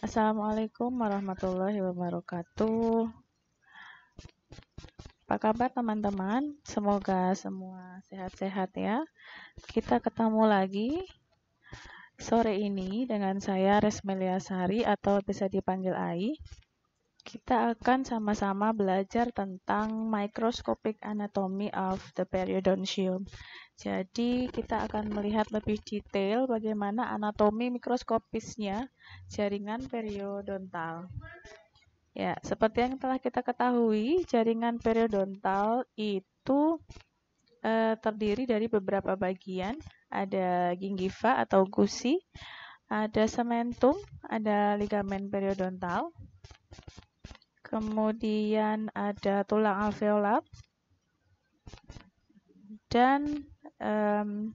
Assalamualaikum warahmatullahi wabarakatuh. Apa kabar teman-teman? Semoga semua sehat-sehat ya. Kita ketemu lagi sore ini dengan saya Resmelia Sari atau bisa dipanggil Ai. Kita akan sama-sama belajar tentang microscopic anatomy of the periodontium. Jadi, kita akan melihat lebih detail bagaimana anatomi mikroskopisnya jaringan periodontal. Ya, seperti yang telah kita ketahui, jaringan periodontal itu eh, terdiri dari beberapa bagian. Ada gingiva atau gusi, ada sementum, ada ligamen periodontal, kemudian ada tulang alveolar dan um,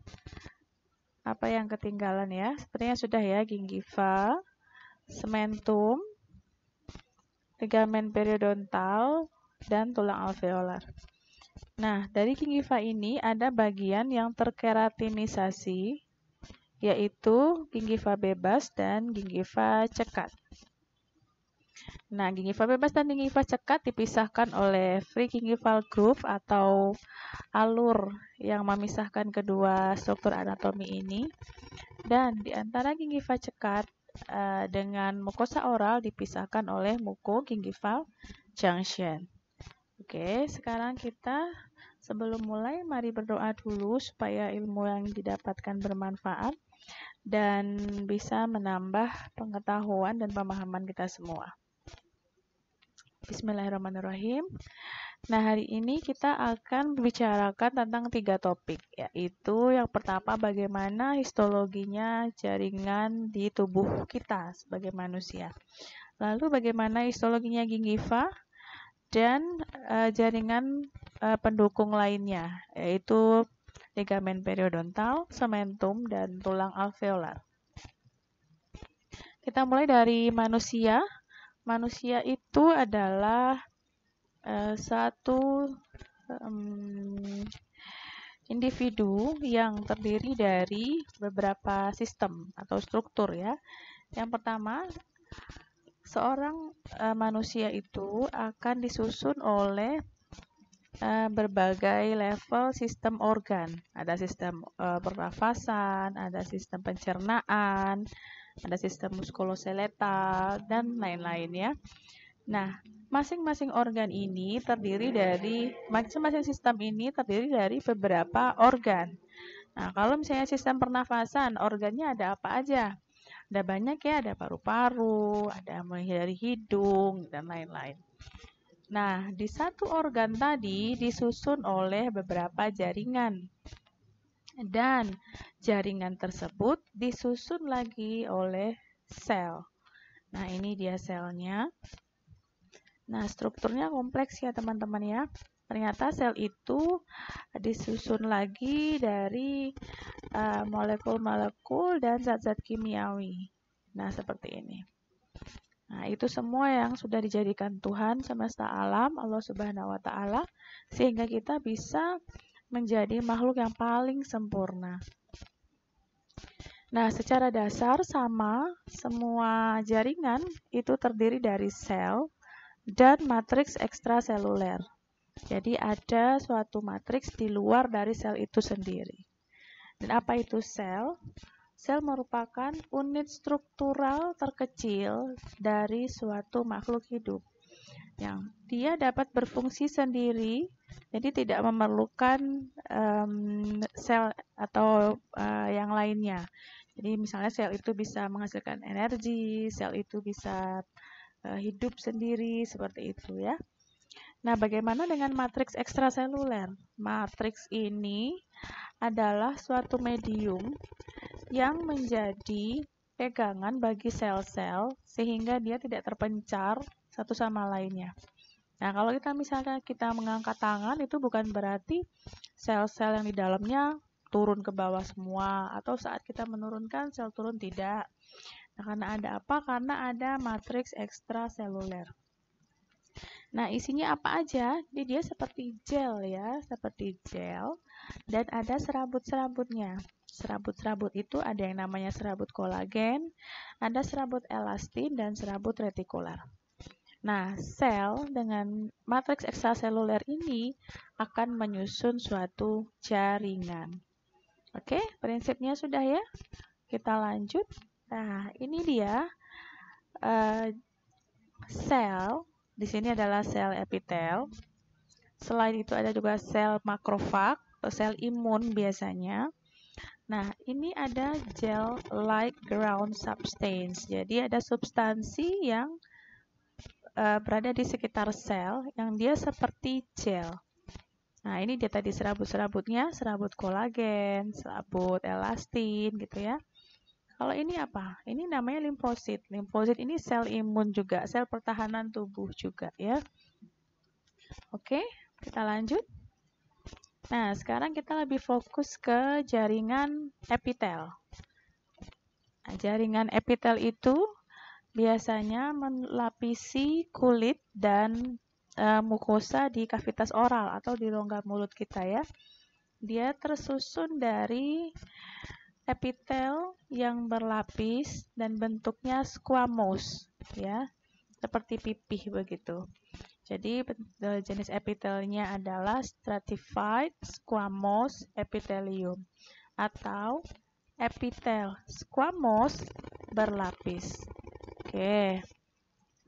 apa yang ketinggalan ya sepertinya sudah ya gingiva sementum ligamen periodontal dan tulang alveolar nah dari gingiva ini ada bagian yang terkeratinisasi yaitu gingiva bebas dan gingiva cekat Nah, gingival bebas dan gingival cekat dipisahkan oleh free-gingival groove atau alur yang memisahkan kedua struktur anatomi ini. Dan di antara gingival cekat uh, dengan mukosa oral dipisahkan oleh muko gingival junction. Oke, sekarang kita sebelum mulai mari berdoa dulu supaya ilmu yang didapatkan bermanfaat dan bisa menambah pengetahuan dan pemahaman kita semua. Bismillahirrahmanirrahim. Nah, hari ini kita akan membicarakan tentang tiga topik, yaitu yang pertama bagaimana histologinya jaringan di tubuh kita sebagai manusia. Lalu bagaimana histologinya gingiva dan e, jaringan e, pendukung lainnya, yaitu ligamen periodontal, sementum, dan tulang alveolar. Kita mulai dari manusia manusia itu adalah uh, satu um, individu yang terdiri dari beberapa sistem atau struktur ya. Yang pertama, seorang uh, manusia itu akan disusun oleh uh, berbagai level sistem organ. Ada sistem uh, pernafasan, ada sistem pencernaan, ada sistem muskuloskeletal dan lain-lain ya. Nah, masing-masing organ ini terdiri dari masing-masing sistem ini terdiri dari beberapa organ. Nah, kalau misalnya sistem pernafasan, organnya ada apa aja? Ada banyak ya, ada paru-paru, ada dari hidung dan lain-lain. Nah, di satu organ tadi disusun oleh beberapa jaringan dan jaringan tersebut disusun lagi oleh sel. Nah, ini dia selnya. Nah, strukturnya kompleks ya teman-teman ya. Ternyata sel itu disusun lagi dari eh, molekul-molekul uh, dan zat-zat kimiawi. Nah, seperti ini. Nah, itu semua yang sudah dijadikan Tuhan semesta alam, Allah Subhanahu wa taala, sehingga kita bisa menjadi makhluk yang paling sempurna. Nah, secara dasar sama, semua jaringan itu terdiri dari sel dan matriks ekstraseluler. Jadi ada suatu matriks di luar dari sel itu sendiri. Dan apa itu sel? Sel merupakan unit struktural terkecil dari suatu makhluk hidup yang dia dapat berfungsi sendiri, jadi tidak memerlukan um, sel atau uh, yang lainnya. Jadi misalnya sel itu bisa menghasilkan energi, sel itu bisa uh, hidup sendiri seperti itu ya. Nah, bagaimana dengan matriks ekstraseluler? Matriks ini adalah suatu medium yang menjadi pegangan bagi sel-sel sehingga dia tidak terpencar satu sama lainnya. Nah, kalau kita misalnya kita mengangkat tangan itu bukan berarti sel-sel yang di dalamnya turun ke bawah semua atau saat kita menurunkan sel turun tidak. Nah, karena ada apa? Karena ada matriks ekstraseluler. Nah, isinya apa aja? Jadi dia seperti gel ya, seperti gel dan ada serabut-serabutnya. Serabut-serabut itu ada yang namanya serabut kolagen, ada serabut elastin dan serabut retikular. Nah, sel dengan matriks ekstraseluler ini akan menyusun suatu jaringan. Oke, prinsipnya sudah ya. Kita lanjut. Nah, ini dia uh, sel. Di sini adalah sel epitel. Selain itu ada juga sel makrofag atau sel imun biasanya. Nah, ini ada gel-like ground substance. Jadi ada substansi yang Eh, berada di sekitar sel yang dia seperti gel. Nah, ini dia tadi serabut-serabutnya, serabut kolagen, serabut elastin gitu ya. Kalau ini apa? Ini namanya limfosit. Limfosit ini sel imun juga, sel pertahanan tubuh juga ya. Oke, kita lanjut. Nah, sekarang kita lebih fokus ke jaringan epitel. Nah, jaringan epitel itu biasanya melapisi kulit dan e, mukosa di kavitas oral atau di rongga mulut kita ya. Dia tersusun dari epitel yang berlapis dan bentuknya squamous ya, seperti pipih begitu. Jadi e, jenis epitelnya adalah stratified squamous epithelium atau epitel squamous berlapis. Oke.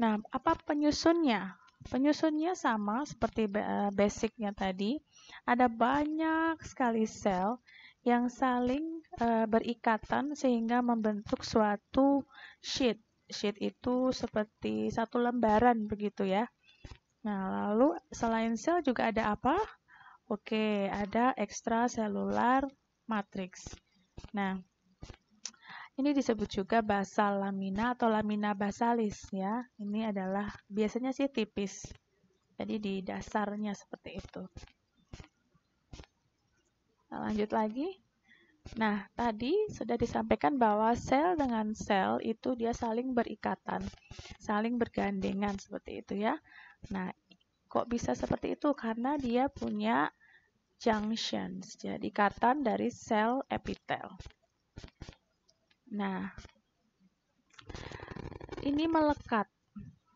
Nah, apa penyusunnya? Penyusunnya sama seperti eh, basicnya tadi. Ada banyak sekali sel yang saling eh, berikatan sehingga membentuk suatu sheet. Sheet itu seperti satu lembaran begitu ya. Nah, lalu selain sel juga ada apa? Oke, ada ekstraselular matrix. Nah, ini disebut juga basal lamina atau lamina basalis ya. Ini adalah biasanya sih tipis. Jadi di dasarnya seperti itu. Nah, lanjut lagi. Nah, tadi sudah disampaikan bahwa sel dengan sel itu dia saling berikatan, saling bergandengan seperti itu ya. Nah, kok bisa seperti itu? Karena dia punya junctions, jadi ya, ikatan dari sel epitel. Nah, ini melekat.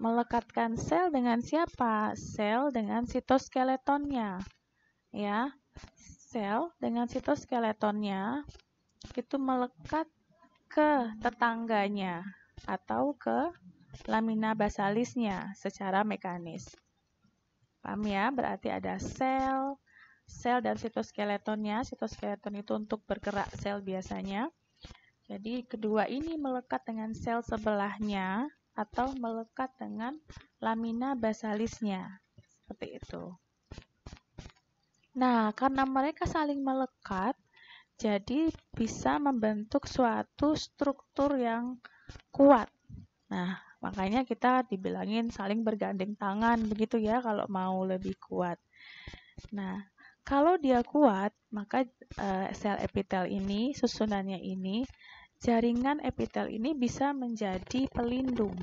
Melekatkan sel dengan siapa? Sel dengan sitoskeletonnya. Ya, sel dengan sitoskeletonnya itu melekat ke tetangganya atau ke lamina basalisnya secara mekanis. Paham ya? Berarti ada sel, sel dan sitoskeletonnya. Sitoskeleton itu untuk bergerak sel biasanya jadi kedua ini melekat dengan sel sebelahnya atau melekat dengan lamina basalisnya. Seperti itu. Nah, karena mereka saling melekat, jadi bisa membentuk suatu struktur yang kuat. Nah, makanya kita dibilangin saling bergandeng tangan begitu ya kalau mau lebih kuat. Nah, kalau dia kuat, maka e, sel epitel ini, susunannya ini jaringan epitel ini bisa menjadi pelindung,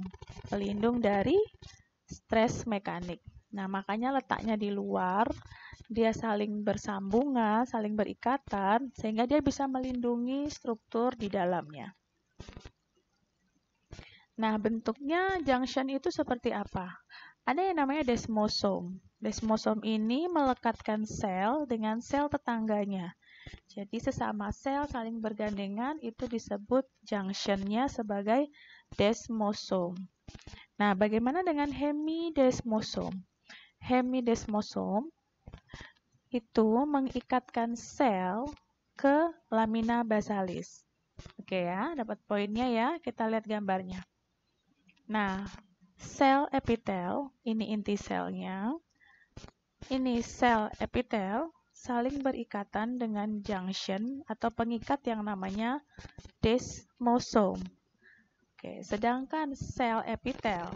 pelindung dari stres mekanik. Nah, makanya letaknya di luar, dia saling bersambungan, saling berikatan, sehingga dia bisa melindungi struktur di dalamnya. Nah, bentuknya junction itu seperti apa? Ada yang namanya desmosom. Desmosom ini melekatkan sel dengan sel tetangganya. Jadi sesama sel saling bergandengan itu disebut junctionnya sebagai desmosom. Nah, bagaimana dengan hemidesmosom? Hemidesmosom itu mengikatkan sel ke lamina basalis. Oke ya, dapat poinnya ya. Kita lihat gambarnya. Nah, sel epitel, ini inti selnya. Ini sel epitel, saling berikatan dengan junction atau pengikat yang namanya desmosome. Oke, sedangkan sel epitel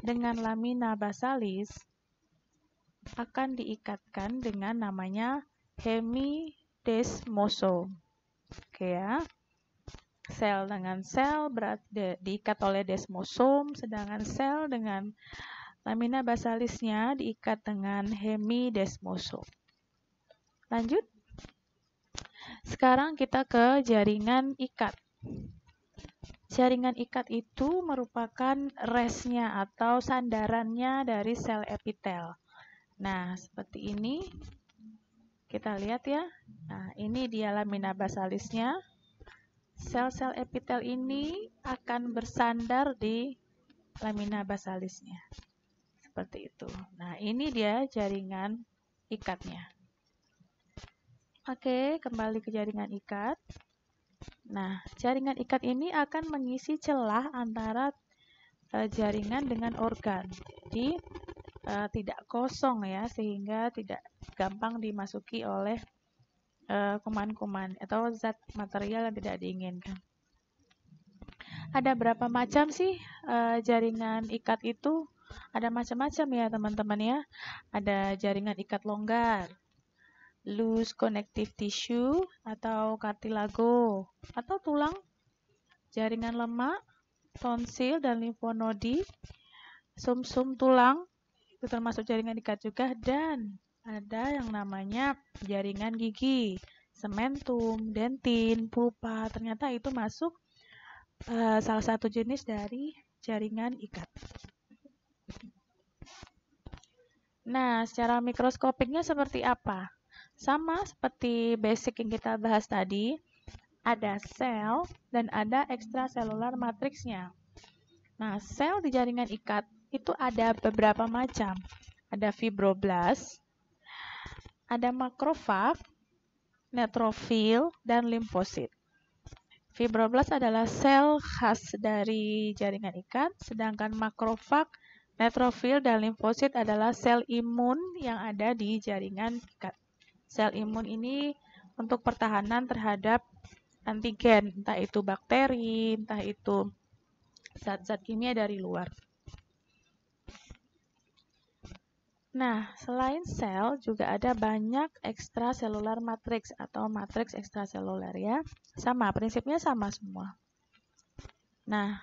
dengan lamina basalis akan diikatkan dengan namanya hemidesmosome. Oke ya. Sel dengan sel berat de, diikat oleh desmosom, sedangkan sel dengan lamina basalisnya diikat dengan hemidesmosom. Lanjut. Sekarang kita ke jaringan ikat. Jaringan ikat itu merupakan resnya atau sandarannya dari sel epitel. Nah, seperti ini. Kita lihat ya. Nah, ini dia lamina basalisnya. Sel-sel epitel ini akan bersandar di lamina basalisnya. Seperti itu. Nah, ini dia jaringan ikatnya. Oke, kembali ke jaringan ikat. Nah, jaringan ikat ini akan mengisi celah antara e, jaringan dengan organ. Jadi, e, tidak kosong ya, sehingga tidak gampang dimasuki oleh eh, kuman-kuman e, atau zat material yang tidak diinginkan. Ada berapa macam sih e, jaringan ikat itu? Ada macam-macam ya, teman-teman ya. Ada jaringan ikat longgar, loose connective tissue atau kartilago atau tulang, jaringan lemak, tonsil dan limfonodi, sumsum tulang, itu termasuk jaringan ikat juga dan ada yang namanya jaringan gigi, sementum, dentin, pulpa. Ternyata itu masuk uh, salah satu jenis dari jaringan ikat. Nah, secara mikroskopiknya seperti apa? Sama seperti basic yang kita bahas tadi, ada sel dan ada ekstraselular matriksnya. Nah, sel di jaringan ikat itu ada beberapa macam. Ada fibroblast, ada makrofag, netrofil, dan limfosit. Fibroblast adalah sel khas dari jaringan ikat, sedangkan makrofag netrofil, dan limfosit adalah sel imun yang ada di jaringan ikat. Sel imun ini untuk pertahanan terhadap antigen, entah itu bakteri, entah itu zat-zat kimia dari luar. Nah, selain sel juga ada banyak ekstraselular matrix atau matriks ekstraseluler ya. Sama, prinsipnya sama semua. Nah,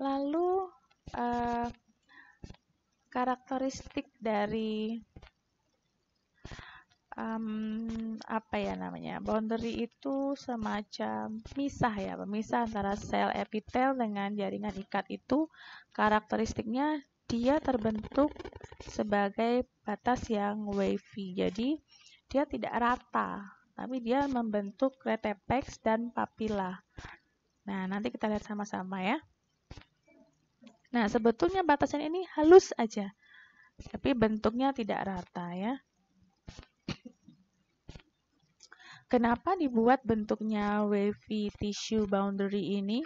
lalu eh, karakteristik dari um, apa ya namanya boundary itu semacam misah ya pemisah antara sel epitel dengan jaringan ikat itu karakteristiknya dia terbentuk sebagai batas yang wavy jadi dia tidak rata tapi dia membentuk retepex dan papila nah nanti kita lihat sama-sama ya nah sebetulnya batasan ini halus aja tapi bentuknya tidak rata ya Kenapa dibuat bentuknya wavy tissue boundary ini?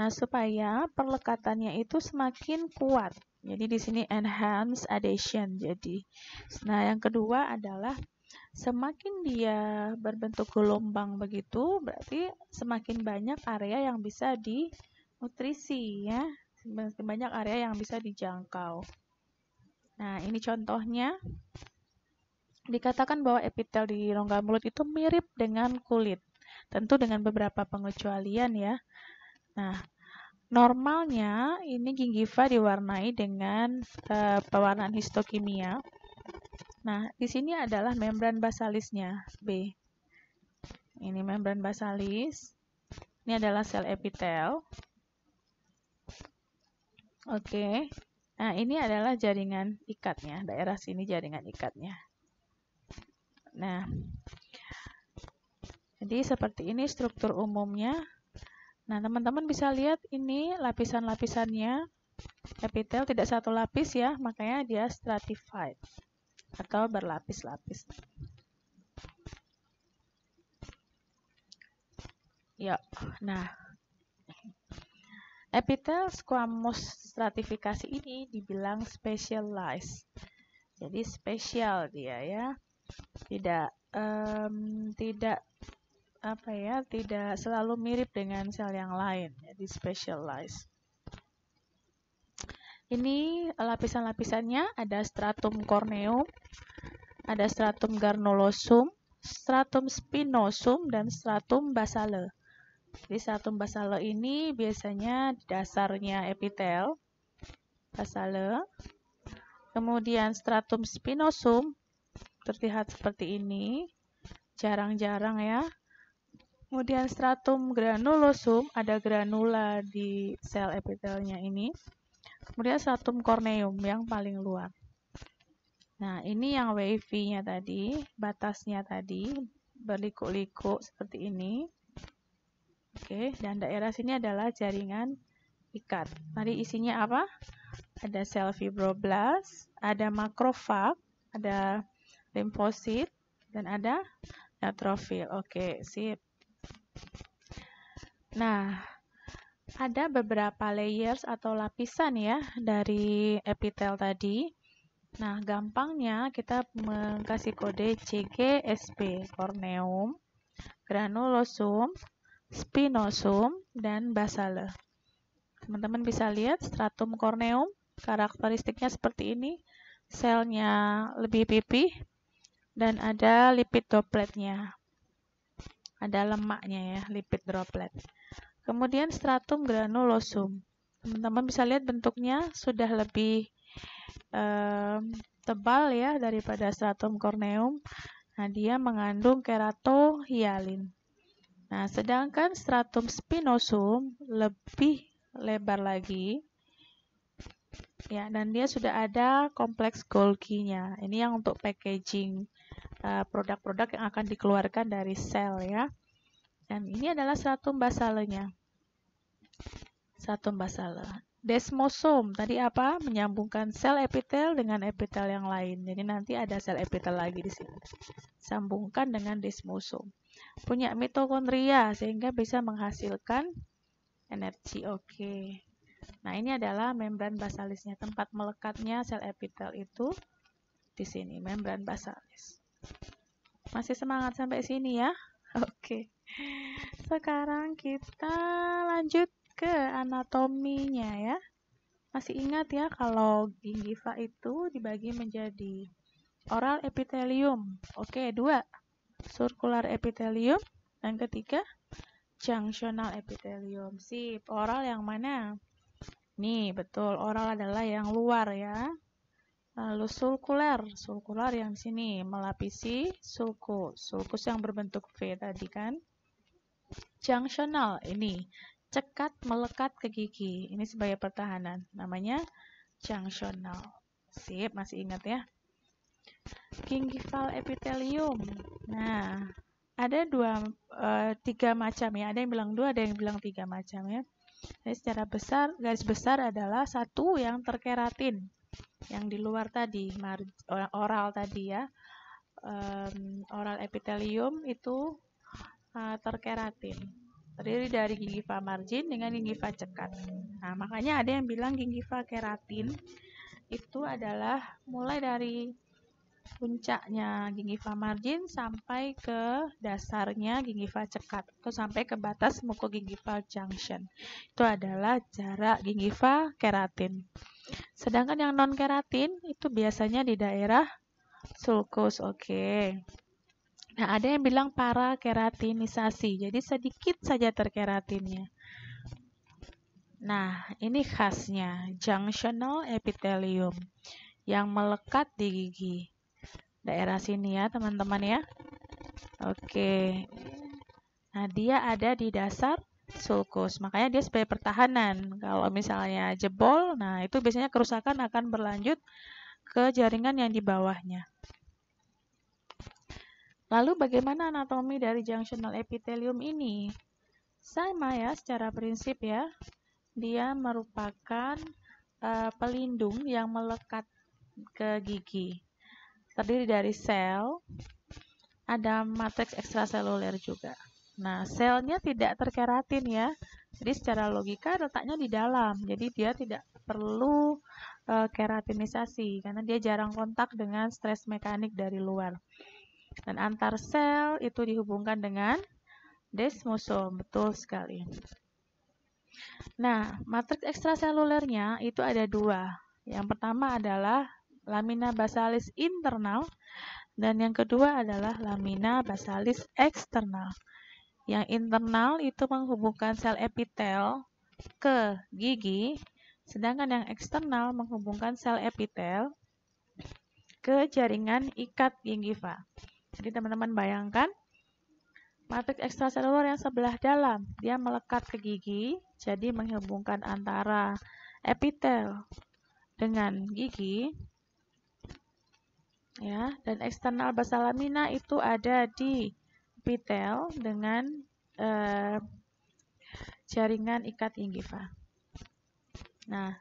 Nah, supaya perlekatannya itu semakin kuat. Jadi di sini enhance adhesion. Jadi, nah yang kedua adalah semakin dia berbentuk gelombang begitu, berarti semakin banyak area yang bisa dinutrisi ya, semakin banyak area yang bisa dijangkau. Nah, ini contohnya. Dikatakan bahwa epitel di rongga mulut itu mirip dengan kulit, tentu dengan beberapa pengecualian ya. Nah, normalnya ini gingiva diwarnai dengan uh, pewarnaan histokimia. Nah, di sini adalah membran basalisnya B. Ini membran basalis. Ini adalah sel epitel. Oke. Nah, ini adalah jaringan ikatnya, daerah sini jaringan ikatnya. Nah, jadi seperti ini struktur umumnya. Nah, teman-teman bisa lihat ini lapisan-lapisannya. Epitel tidak satu lapis ya, makanya dia stratified atau berlapis-lapis. Ya, nah Epitel squamous stratifikasi ini dibilang specialized. Jadi spesial dia ya tidak um, tidak apa ya tidak selalu mirip dengan sel yang lain jadi specialized ini lapisan-lapisannya ada stratum corneum ada stratum granulosum stratum spinosum dan stratum basale di stratum basale ini biasanya dasarnya epitel basale kemudian stratum spinosum terlihat seperti ini. Jarang-jarang ya. Kemudian stratum granulosum ada granula di sel epitelnya ini. Kemudian stratum corneum yang paling luar. Nah, ini yang wavy-nya tadi, batasnya tadi berliku-liku seperti ini. Oke, dan daerah sini adalah jaringan ikat. Mari isinya apa? Ada sel fibroblast ada makrofag, ada limfosit dan ada neutrofil. Oke, sip. Nah, ada beberapa layers atau lapisan ya dari epitel tadi. Nah, gampangnya kita mengkasih kode CGSP, corneum, granulosum, spinosum, dan basale. Teman-teman bisa lihat stratum corneum, karakteristiknya seperti ini. Selnya lebih pipih, dan ada lipid dropletnya. Ada lemaknya ya, lipid droplet. Kemudian stratum granulosum. Teman-teman bisa lihat bentuknya sudah lebih um, tebal ya daripada stratum corneum. Nah, dia mengandung keratohialin. Nah, sedangkan stratum spinosum lebih lebar lagi. Ya, dan dia sudah ada kompleks Golginya. Ini yang untuk packaging Eh, produk-produk yang akan dikeluarkan dari sel ya. Dan ini adalah stratum basalnya. Stratum basal. Desmosom tadi apa? Menyambungkan sel epitel dengan epitel yang lain. Jadi nanti ada sel epitel lagi di sini. Sambungkan dengan desmosom. Punya mitokondria sehingga bisa menghasilkan energi. Oke. Okay. Nah, ini adalah membran basalisnya. Tempat melekatnya sel epitel itu di sini, membran basalis. Masih semangat sampai sini ya? Oke. Sekarang kita lanjut ke anatominya ya. Masih ingat ya kalau gingiva itu dibagi menjadi oral epithelium. Oke, dua. Circular epithelium dan ketiga junctional epithelium. Sip, oral yang mana? Nih, betul. Oral adalah yang luar ya. Lalu sulkuler, sulkular yang sini melapisi sulkus, sulkus yang berbentuk V tadi kan. Junctional ini cekat melekat ke gigi, ini sebagai pertahanan, namanya junctional. Sip, masih ingat ya? Gingival epithelium. Nah, ada dua, e, tiga macam ya. Ada yang bilang dua, ada yang bilang tiga macam ya. Jadi secara besar, garis besar adalah satu yang terkeratin, yang di luar tadi oral tadi ya um, oral epitelium itu uh, terkeratin terdiri dari gingiva margin dengan gingiva cekat. Nah makanya ada yang bilang gingiva keratin itu adalah mulai dari puncaknya gingiva margin sampai ke dasarnya gingiva cekat atau sampai ke batas mukogingival junction. Itu adalah jarak gingiva keratin. Sedangkan yang non keratin itu biasanya di daerah sulcus. Oke. Okay. Nah, ada yang bilang para keratinisasi. Jadi sedikit saja terkeratinnya. Nah, ini khasnya junctional epithelium yang melekat di gigi daerah sini ya teman-teman ya. Oke. Nah, dia ada di dasar sulcus. Makanya dia sebagai pertahanan. Kalau misalnya jebol, nah itu biasanya kerusakan akan berlanjut ke jaringan yang di bawahnya. Lalu bagaimana anatomi dari junctional epithelium ini? Sama ya secara prinsip ya. Dia merupakan uh, pelindung yang melekat ke gigi terdiri dari sel, ada matriks ekstraseluler juga. Nah, selnya tidak terkeratin ya. Jadi secara logika letaknya di dalam. Jadi dia tidak perlu e, eh, keratinisasi karena dia jarang kontak dengan stres mekanik dari luar. Dan antar sel itu dihubungkan dengan desmosom. Betul sekali. Nah, matriks ekstraselulernya itu ada dua. Yang pertama adalah lamina basalis internal dan yang kedua adalah lamina basalis eksternal. Yang internal itu menghubungkan sel epitel ke gigi, sedangkan yang eksternal menghubungkan sel epitel ke jaringan ikat gingiva. Jadi teman-teman bayangkan matriks ekstraseluler yang sebelah dalam, dia melekat ke gigi, jadi menghubungkan antara epitel dengan gigi ya dan eksternal bahasa lamina itu ada di epitel dengan eh, jaringan ikat inggiva. Nah,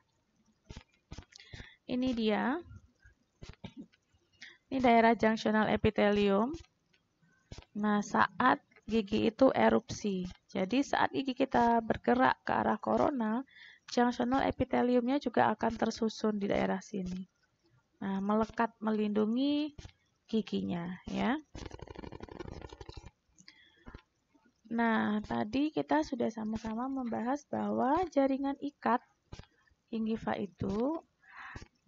ini dia. Ini daerah junctional epithelium. Nah, saat gigi itu erupsi. Jadi saat gigi kita bergerak ke arah korona, junctional epitheliumnya juga akan tersusun di daerah sini. Nah, melekat melindungi giginya ya. Nah, tadi kita sudah sama-sama membahas bahwa jaringan ikat gingiva itu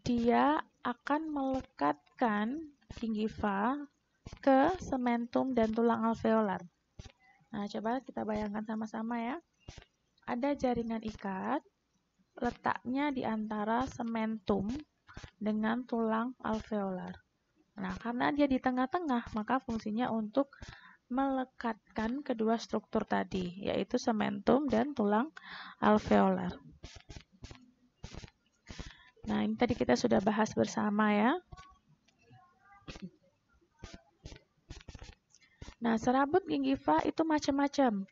dia akan melekatkan gingiva ke sementum dan tulang alveolar. Nah, coba kita bayangkan sama-sama ya. Ada jaringan ikat letaknya di antara sementum dengan tulang alveolar. Nah, karena dia di tengah-tengah, maka fungsinya untuk melekatkan kedua struktur tadi, yaitu sementum dan tulang alveolar. Nah, ini tadi kita sudah bahas bersama ya. Nah, serabut gingiva itu macam-macam.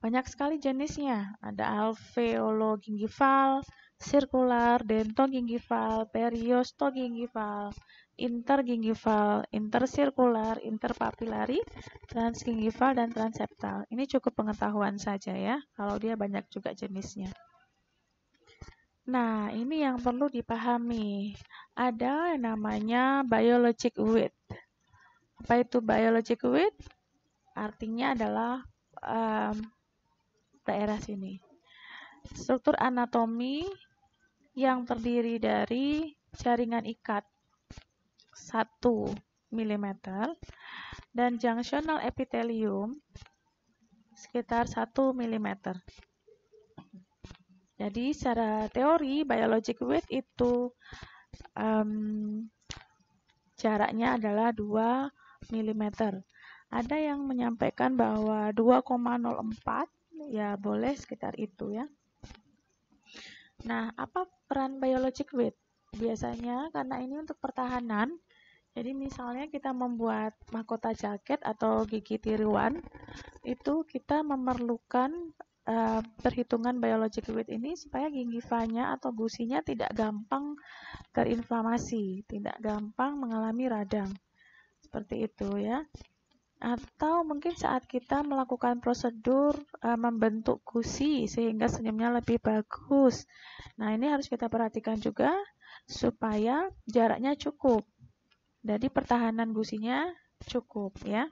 Banyak sekali jenisnya. Ada alveolo gingival, sirkular, dentogingival, periostogingival, intergingival, intersirkular, interpapilari, transgingival, dan transeptal. Ini cukup pengetahuan saja ya, kalau dia banyak juga jenisnya. Nah, ini yang perlu dipahami. Ada yang namanya biologic width. Apa itu biologic width? Artinya adalah um, daerah sini. Struktur anatomi yang terdiri dari jaringan ikat 1 mm dan junctional epithelium sekitar 1 mm. Jadi secara teori biologic width itu um, jaraknya adalah 2 mm. Ada yang menyampaikan bahwa 2,04 ya boleh sekitar itu ya. Nah, apa peran biologic weight? Biasanya karena ini untuk pertahanan, jadi misalnya kita membuat mahkota jaket atau gigi tiruan, itu kita memerlukan uh, perhitungan biologic weight ini supaya gingivanya atau gusinya tidak gampang terinflamasi, tidak gampang mengalami radang. Seperti itu ya atau mungkin saat kita melakukan prosedur uh, membentuk gusi sehingga senyumnya lebih bagus. Nah, ini harus kita perhatikan juga supaya jaraknya cukup. Jadi pertahanan gusinya cukup ya.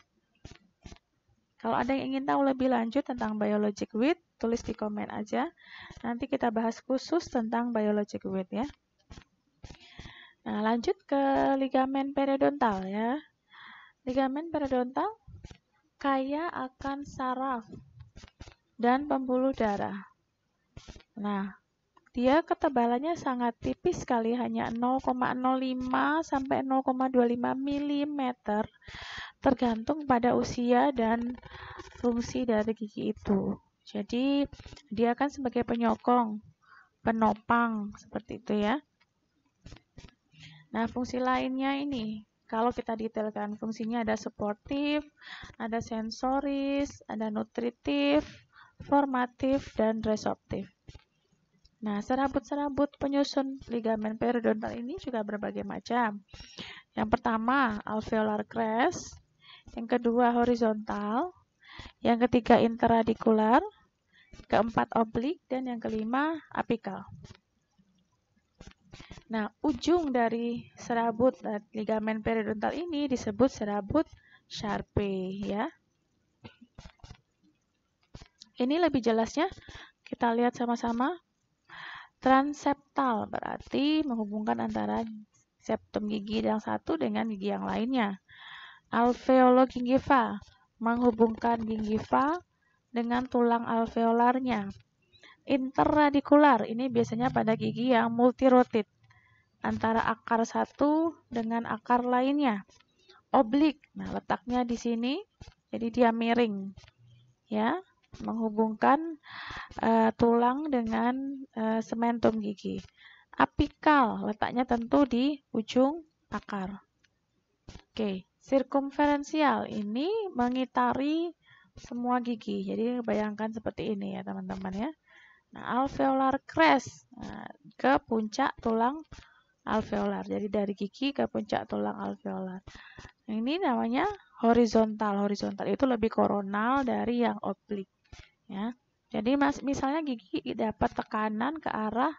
Kalau ada yang ingin tahu lebih lanjut tentang biologic width, tulis di komen aja. Nanti kita bahas khusus tentang biologic width ya. Nah, lanjut ke ligamen periodontal ya. Ligamen periodontal kaya akan saraf dan pembuluh darah. Nah, dia ketebalannya sangat tipis sekali, hanya 0,05 sampai 0,25 mm, tergantung pada usia dan fungsi dari gigi itu. Jadi, dia akan sebagai penyokong, penopang, seperti itu ya. Nah, fungsi lainnya ini, kalau kita detailkan fungsinya ada suportif, ada sensoris, ada nutritif, formatif, dan resorptif. Nah, serabut-serabut penyusun ligamen periodontal ini juga berbagai macam. Yang pertama, alveolar crest, yang kedua horizontal, yang ketiga interradikular, keempat oblik, dan yang kelima apikal. Nah, ujung dari serabut eh, ligamen periodontal ini disebut serabut Sharpe ya. Ini lebih jelasnya kita lihat sama-sama. Transeptal berarti menghubungkan antara septum gigi yang satu dengan gigi yang lainnya. Alveolo gingiva menghubungkan gingiva dengan tulang alveolarnya. Interradikular ini biasanya pada gigi yang multirotit antara akar satu dengan akar lainnya. Oblik, nah letaknya di sini, jadi dia miring, ya, menghubungkan uh, tulang dengan uh, sementum gigi. Apikal, letaknya tentu di ujung akar. Oke, sirkumferensial ini mengitari semua gigi. Jadi bayangkan seperti ini ya teman-teman ya. Nah, alveolar crest nah, ke puncak tulang alveolar. Jadi dari gigi ke puncak tulang alveolar. Nah, ini namanya horizontal. Horizontal itu lebih koronal dari yang oblik. Ya. Jadi mas, misalnya gigi dapat tekanan ke arah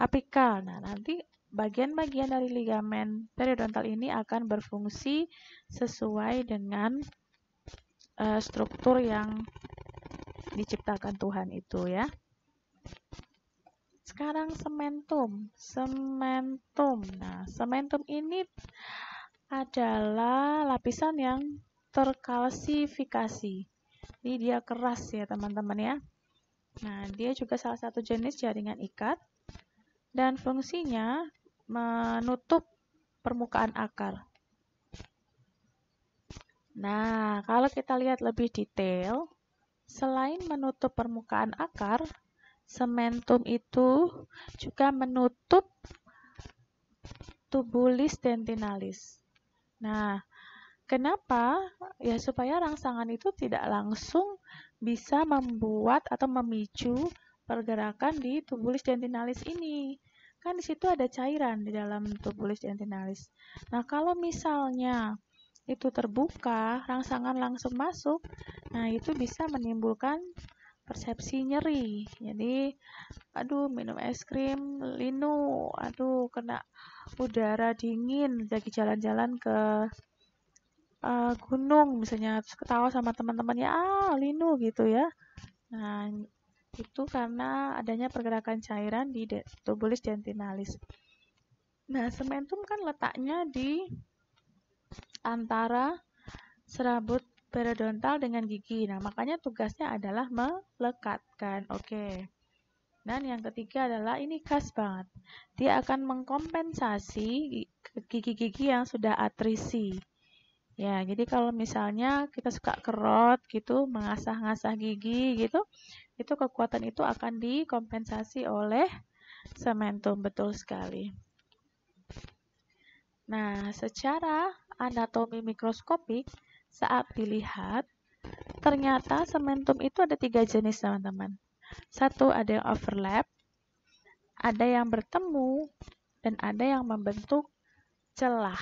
apikal. Nah, nanti bagian-bagian dari ligamen periodontal ini akan berfungsi sesuai dengan uh, struktur yang diciptakan Tuhan itu ya. Sekarang sementum, sementum. Nah, sementum ini adalah lapisan yang terkalsifikasi. Ini dia keras ya teman-teman ya. Nah, dia juga salah satu jenis jaringan ikat dan fungsinya menutup permukaan akar. Nah, kalau kita lihat lebih detail, selain menutup permukaan akar, sementum itu juga menutup tubulis dentinalis. Nah, kenapa? Ya supaya rangsangan itu tidak langsung bisa membuat atau memicu pergerakan di tubulis dentinalis ini. Kan di situ ada cairan di dalam tubulis dentinalis. Nah, kalau misalnya itu terbuka, rangsangan langsung masuk, nah itu bisa menimbulkan persepsi nyeri jadi aduh minum es krim linu aduh kena udara dingin lagi jalan-jalan ke uh, gunung misalnya terus ketawa sama teman-temannya ah linu gitu ya nah itu karena adanya pergerakan cairan di tubulis dentinalis. Nah, sementum kan letaknya di antara serabut periodontal dengan gigi. Nah, makanya tugasnya adalah melekatkan. Oke. Okay. Dan yang ketiga adalah ini khas banget. Dia akan mengkompensasi gigi-gigi yang sudah atrisi. Ya, jadi kalau misalnya kita suka kerot gitu, mengasah-ngasah gigi gitu, itu kekuatan itu akan dikompensasi oleh sementum betul sekali. Nah, secara anatomi mikroskopik, saat dilihat, ternyata sementum itu ada tiga jenis, teman-teman. Satu, ada yang overlap, ada yang bertemu, dan ada yang membentuk celah.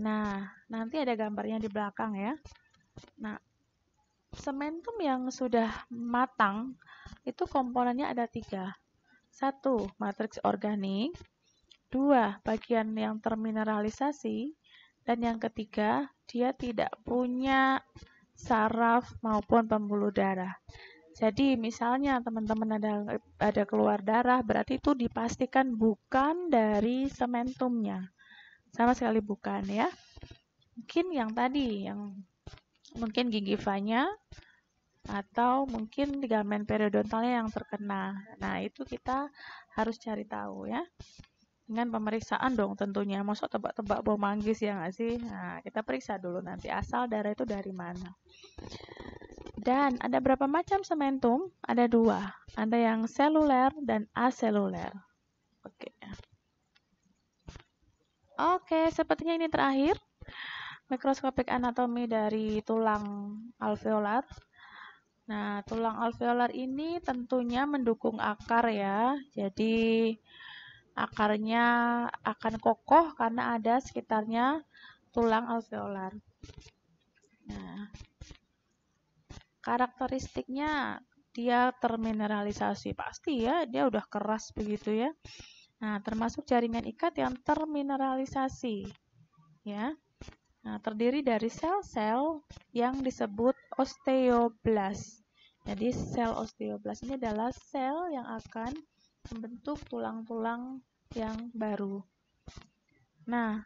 Nah, nanti ada gambarnya di belakang ya. Nah, sementum yang sudah matang itu komponennya ada tiga. Satu, matriks organik. Dua, bagian yang termineralisasi. Dan yang ketiga, dia tidak punya saraf maupun pembuluh darah. Jadi misalnya teman-teman ada ada keluar darah, berarti itu dipastikan bukan dari sementumnya. Sama sekali bukan ya. Mungkin yang tadi yang mungkin gigivanya atau mungkin ligamen periodontalnya yang terkena. Nah, itu kita harus cari tahu ya dengan pemeriksaan dong tentunya. Masuk tebak-tebak bom manggis ya nggak sih? Nah, kita periksa dulu nanti asal darah itu dari mana. Dan ada berapa macam sementum? Ada dua. Ada yang seluler dan aseluler. Oke. Oke, sepertinya ini terakhir. Mikroskopik anatomi dari tulang alveolar. Nah, tulang alveolar ini tentunya mendukung akar ya. Jadi, akarnya akan kokoh karena ada sekitarnya tulang alveolar. Nah, karakteristiknya dia termineralisasi pasti ya, dia udah keras begitu ya. Nah, termasuk jaringan ikat yang termineralisasi. Ya. Nah, terdiri dari sel-sel yang disebut osteoblas. Jadi sel osteoblas ini adalah sel yang akan membentuk tulang-tulang yang baru. Nah,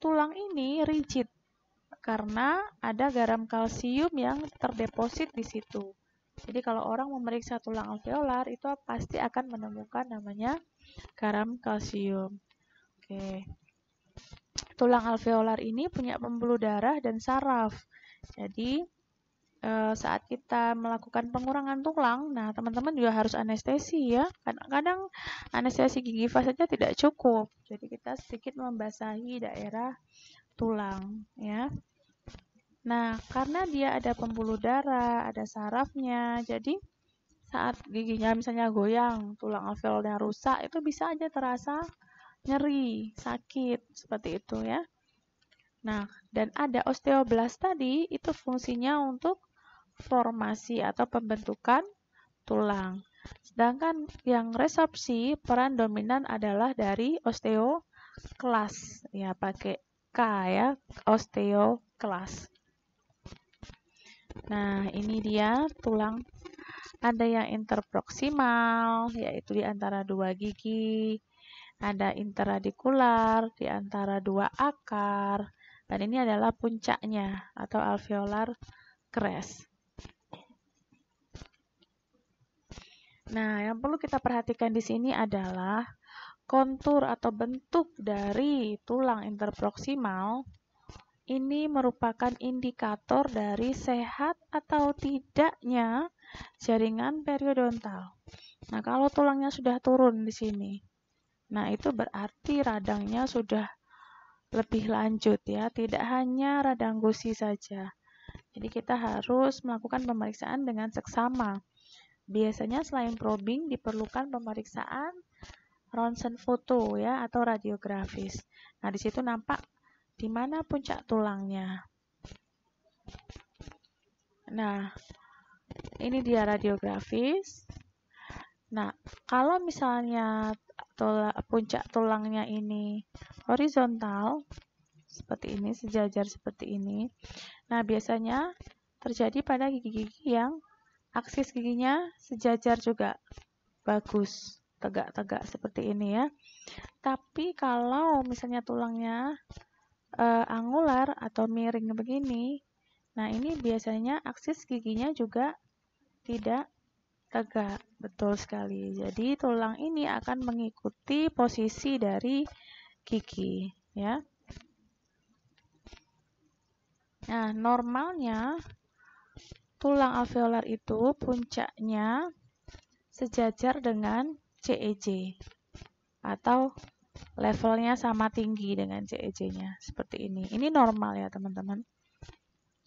tulang ini rigid karena ada garam kalsium yang terdeposit di situ. Jadi kalau orang memeriksa tulang alveolar itu pasti akan menemukan namanya garam kalsium. Oke. Tulang alveolar ini punya pembuluh darah dan saraf. Jadi e, saat kita melakukan pengurangan tulang, nah teman-teman juga harus anestesi ya. Kadang-kadang anestesi gigi saja tidak cukup. Jadi kita sedikit membasahi daerah tulang ya. Nah, karena dia ada pembuluh darah, ada sarafnya, jadi saat giginya misalnya goyang, tulang alveolnya rusak, itu bisa aja terasa nyeri, sakit, seperti itu ya. Nah, dan ada osteoblast tadi, itu fungsinya untuk formasi atau pembentukan tulang. Sedangkan yang resorpsi peran dominan adalah dari osteoklas ya pakai K ya osteoklas. Nah, ini dia tulang ada yang interproximal yaitu di antara dua gigi, ada interradikular, di antara dua akar dan ini adalah puncaknya atau alveolar crest. Nah, yang perlu kita perhatikan di sini adalah kontur atau bentuk dari tulang interproksimal ini merupakan indikator dari sehat atau tidaknya jaringan periodontal. Nah, kalau tulangnya sudah turun di sini, nah itu berarti radangnya sudah lebih lanjut ya, tidak hanya radang gusi saja. Jadi kita harus melakukan pemeriksaan dengan seksama Biasanya selain probing diperlukan pemeriksaan ronsen foto ya atau radiografis. Nah, di situ nampak di mana puncak tulangnya. Nah, ini dia radiografis. Nah, kalau misalnya tula, puncak tulangnya ini horizontal seperti ini, sejajar seperti ini. Nah, biasanya terjadi pada gigi-gigi yang aksis giginya sejajar juga bagus tegak-tegak seperti ini ya tapi kalau misalnya tulangnya uh, angular atau miring begini nah ini biasanya aksis giginya juga tidak tegak betul sekali jadi tulang ini akan mengikuti posisi dari gigi ya nah normalnya tulang alveolar itu puncaknya sejajar dengan CEJ atau levelnya sama tinggi dengan CEJ-nya seperti ini. Ini normal ya teman-teman.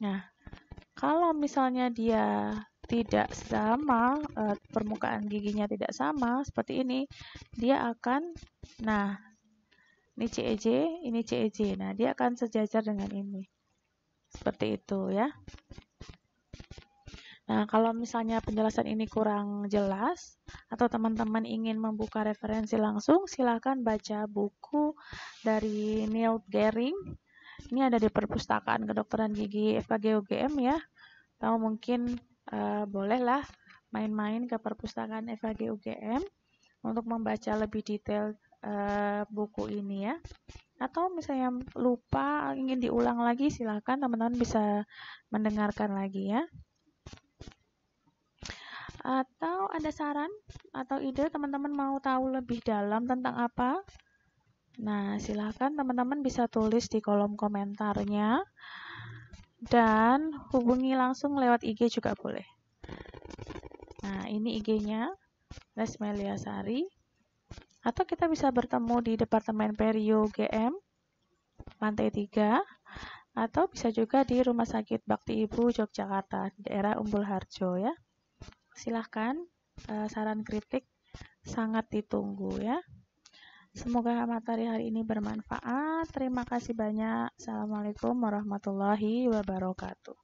Nah, kalau misalnya dia tidak sama eh, permukaan giginya tidak sama seperti ini, dia akan nah ini CEJ, ini CEJ. Nah, dia akan sejajar dengan ini. Seperti itu ya. Nah, kalau misalnya penjelasan ini kurang jelas atau teman-teman ingin membuka referensi langsung, silakan baca buku dari Neil Gehring. Ini ada di perpustakaan kedokteran gigi FKG UGM ya. Atau mungkin uh, bolehlah main-main ke perpustakaan FKG UGM untuk membaca lebih detail uh, buku ini ya. Atau misalnya lupa ingin diulang lagi, silakan teman-teman bisa mendengarkan lagi ya. Atau ada saran atau ide teman-teman mau tahu lebih dalam tentang apa? Nah, silahkan teman-teman bisa tulis di kolom komentarnya dan hubungi langsung lewat IG juga boleh. Nah, ini IG-nya Les Melia Sari atau kita bisa bertemu di Departemen Perio GM Lantai 3 atau bisa juga di Rumah Sakit Bakti Ibu Yogyakarta daerah Umbul Harjo ya silahkan uh, saran kritik sangat ditunggu ya. Semoga materi hari ini bermanfaat. Terima kasih banyak. Assalamualaikum warahmatullahi wabarakatuh.